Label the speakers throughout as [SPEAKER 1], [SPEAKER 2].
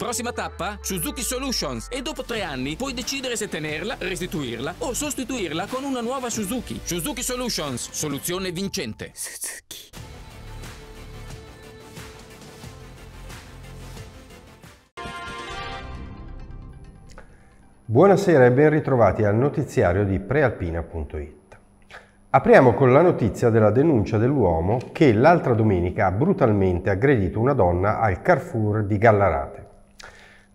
[SPEAKER 1] Prossima tappa? Suzuki Solutions. E dopo tre anni puoi decidere se tenerla, restituirla o sostituirla con una nuova Suzuki. Suzuki Solutions, soluzione vincente. Suzuki. Buonasera e ben ritrovati al notiziario di prealpina.it. Apriamo con la notizia della denuncia dell'uomo che l'altra domenica ha brutalmente aggredito una donna al Carrefour di Gallarate.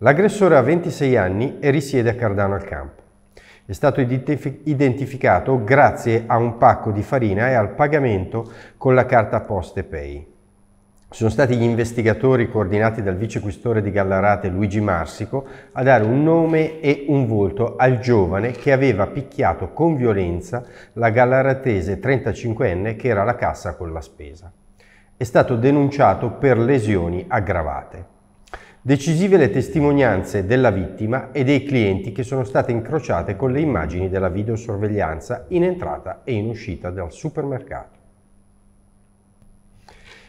[SPEAKER 1] L'aggressore ha 26 anni e risiede a Cardano al Campo. È stato identificato grazie a un pacco di farina e al pagamento con la carta Poste Pay. Sono stati gli investigatori coordinati dal vicequistore di Gallarate Luigi Marsico a dare un nome e un volto al giovane che aveva picchiato con violenza la gallaratese 35enne che era la cassa con la spesa. È stato denunciato per lesioni aggravate. Decisive le testimonianze della vittima e dei clienti che sono state incrociate con le immagini della videosorveglianza in entrata e in uscita dal supermercato.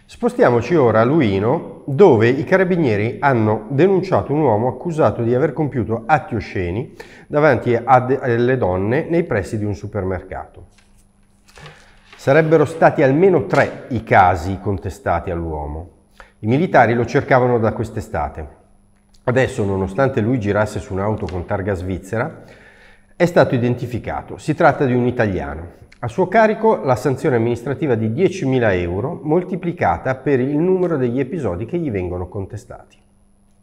[SPEAKER 1] Spostiamoci ora a Luino, dove i carabinieri hanno denunciato un uomo accusato di aver compiuto atti osceni davanti a delle donne nei pressi di un supermercato. Sarebbero stati almeno tre i casi contestati all'uomo. I militari lo cercavano da quest'estate. Adesso, nonostante lui girasse su un'auto con targa svizzera, è stato identificato. Si tratta di un italiano. A suo carico la sanzione amministrativa di 10.000 euro moltiplicata per il numero degli episodi che gli vengono contestati.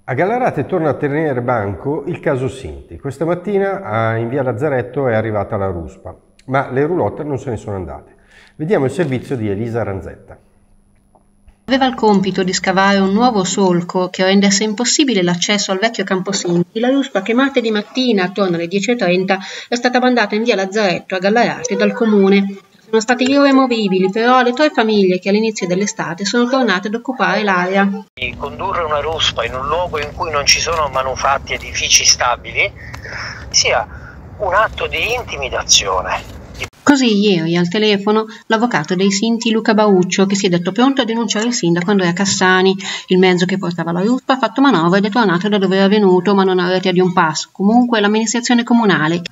[SPEAKER 1] A Gallarate torna a tenere banco il caso Sinti. Questa mattina in via Lazzaretto è arrivata la ruspa, ma le roulotte non se ne sono andate. Vediamo il servizio di Elisa Ranzetta
[SPEAKER 2] aveva il compito di scavare un nuovo solco che rendesse impossibile l'accesso al vecchio Camposinti, la ruspa che martedì mattina attorno alle 10.30 è stata mandata in via Lazzaretto a Gallarate dal comune. Sono stati irremovibili però le tre famiglie che all'inizio dell'estate sono tornate ad occupare l'area. Condurre una ruspa in un luogo in cui non
[SPEAKER 1] ci sono manufatti edifici stabili sia un atto di intimidazione
[SPEAKER 2] Così ieri al telefono l'avvocato dei Sinti Luca Bauccio, che si è detto pronto a denunciare il sindaco Andrea Cassani. Il mezzo che portava la ruspa ha fatto manovra ed è tornato da dove era venuto, ma non a rete di un passo. Comunque l'amministrazione comunale.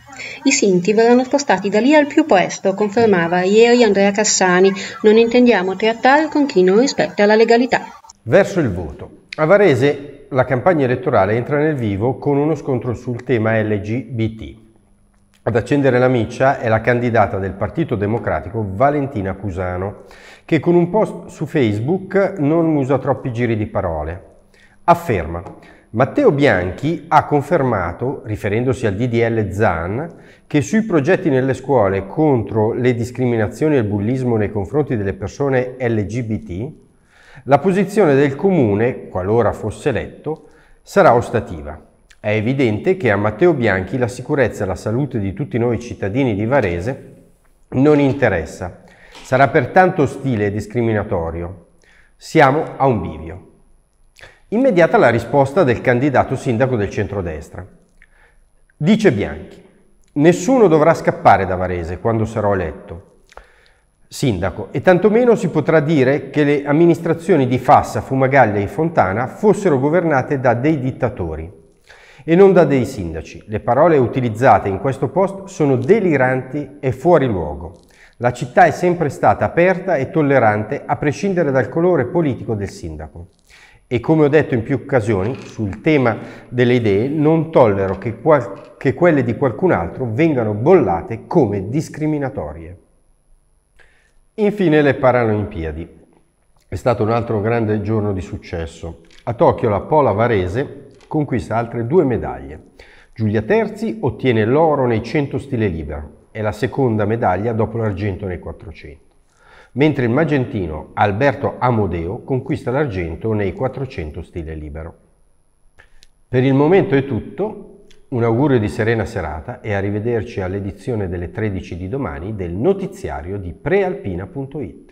[SPEAKER 2] I Sinti verranno spostati da lì al più presto, confermava ieri Andrea Cassani. Non intendiamo trattare con chi non rispetta la legalità.
[SPEAKER 1] Verso il voto. A Varese la campagna elettorale entra nel vivo con uno scontro sul tema LGBT. Ad accendere la miccia è la candidata del Partito Democratico Valentina Cusano, che con un post su Facebook non usa troppi giri di parole. Afferma, Matteo Bianchi ha confermato, riferendosi al DDL ZAN, che sui progetti nelle scuole contro le discriminazioni e il bullismo nei confronti delle persone LGBT, la posizione del comune, qualora fosse eletto, sarà ostativa. È evidente che a Matteo Bianchi la sicurezza e la salute di tutti noi cittadini di Varese non interessa. Sarà pertanto ostile e discriminatorio. Siamo a un bivio. Immediata la risposta del candidato sindaco del centrodestra. Dice Bianchi, nessuno dovrà scappare da Varese quando sarò eletto sindaco e tantomeno si potrà dire che le amministrazioni di Fassa, Fumagalli e Fontana fossero governate da dei dittatori e non da dei sindaci. Le parole utilizzate in questo post sono deliranti e fuori luogo. La città è sempre stata aperta e tollerante a prescindere dal colore politico del sindaco. E come ho detto in più occasioni, sul tema delle idee, non tollero che, che quelle di qualcun altro vengano bollate come discriminatorie. Infine le Paralimpiadi. È stato un altro grande giorno di successo. A Tokyo la Pola Varese conquista altre due medaglie. Giulia Terzi ottiene l'oro nei 100 stile libero, è la seconda medaglia dopo l'argento nei 400, mentre il magentino Alberto Amodeo conquista l'argento nei 400 stile libero. Per il momento è tutto, un augurio di serena serata e arrivederci all'edizione delle 13 di domani del notiziario di prealpina.it.